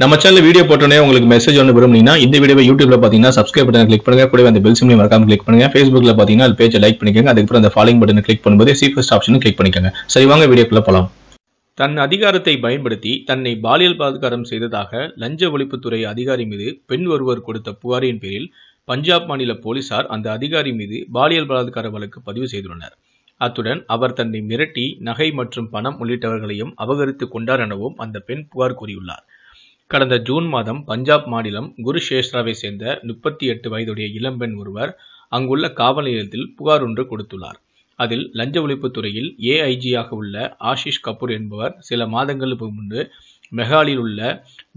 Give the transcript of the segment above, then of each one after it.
நம்ம channel video போட்டோன்னே உங்களுக்கு மெசேஜ் ஒன்று விரும்புனீங்கன்னா இந்த வீடியோ யூடியூப்ல பார்த்தீங்கன்னா சப்ஸ்கிரைப் பட்டன் கிளிக் பண்ணுங்க கூட அந்த பெல் சிம்லையும் மறக்காம கிளிக் பண்ணுங்க ஃபேஸ்புக்ல பார்த்தீங்கன்னா அது பேஜை லைக் பண்ணிக்கோங்க அதுக்கப்புறம் அந்த ஃபாலோயிங் பட்டன் கிளிக் பண்ணும்போது சீஃபஸ்ட் ஆப்ஷனும் கிளிக் பண்ணிக்கோங்க சரி வாங்க வீடியோக்குள்ள போகலாம் தன் அதிகாரத்தை பயன்படுத்தி தன்னை பாலியல் பலாத்காரம் செய்ததாக லஞ்ச ஒழிப்புத்துறை அதிகாரி மீது பெண் ஒருவர் கொடுத்த புகாரின் பேரில் பஞ்சாப் மாநில போலீசார் அந்த அதிகாரி மீது பாலியல் பலாத்கார வழக்கு பதிவு செய்துள்ளனர் அத்துடன் அவர் தன்னை மிரட்டி நகை மற்றும் பணம் உள்ளிட்டவர்களையும் அபகரித்து கொண்டார் எனவும் அந்த பெண் புகார் கூறியுள்ளார் கடந்த ஜூன் மாதம் பஞ்சாப் மாநிலம் குருஷேஷ்ராவை சேர்ந்த முப்பத்தி எட்டு வயதுடைய இளம்பெண் ஒருவர் அங்குள்ள காவல் நிலையத்தில் புகார் ஒன்று கொடுத்துள்ளார் அதில் லஞ்ச ஒழிப்பு துறையில் ஏஐஜியாக உள்ள ஆஷிஷ் கபூர் என்பவர் சில மாதங்களுக்கு முன்பு மெகாலில் உள்ள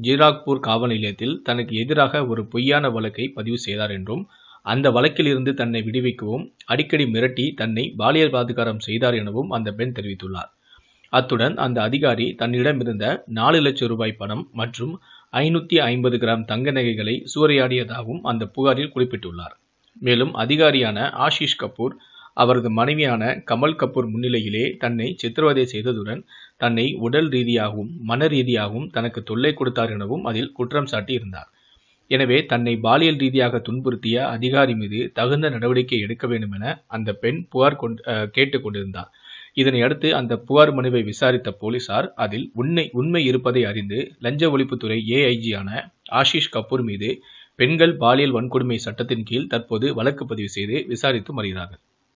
ஜிராக்பூர் காவல் நிலையத்தில் தனக்கு எதிராக ஒரு பொய்யான வழக்கை பதிவு செய்தார் என்றும் அந்த வழக்கிலிருந்து தன்னை விடுவிக்கவும் அடிக்கடி மிரட்டி தன்னை பாலியல் பாதுகாரம் செய்தார் எனவும் அந்த பெண் தெரிவித்துள்ளார் அத்துடன் அந்த அதிகாரி தன்னிடமிருந்த நாலு லட்சம் ரூபாய் பணம் மற்றும் ஐநூற்றி ஐம்பது கிராம் தங்க நகைகளை சூறையாடியதாகவும் அந்த புகாரில் குறிப்பிட்டுள்ளார் மேலும் அதிகாரியான ஆஷிஷ் கபூர் அவரது மனைவியான கமல் கபூர் முன்னிலையிலே தன்னை சித்திரவதை செய்ததுடன் தன்னை உடல் ரீதியாகவும் மன ரீதியாகவும் தனக்கு தொல்லை கொடுத்தார் எனவும் அதில் குற்றம் சாட்டி இருந்தார் எனவே தன்னை பாலியல் ரீதியாக துன்புறுத்திய அதிகாரி மீது தகுந்த நடவடிக்கை எடுக்க வேண்டும் என அந்த பெண் புகார் கொண்டு கேட்டுக்கொண்டிருந்தார் இதனையடுத்து அந்த புகார் மனுவை விசாரித்த போலீசார் அதில் உண்மை உண்மை இருப்பதை அறிந்து லஞ்ச ஒழிப்புத்துறை ஏஐஜியான ஆஷிஷ் கபூர் மீது பெண்கள் பாலியல் வன்கொடுமை சட்டத்தின் கீழ் தற்போது வழக்கு பதிவு செய்து விசாரித்து வருகிறார்கள்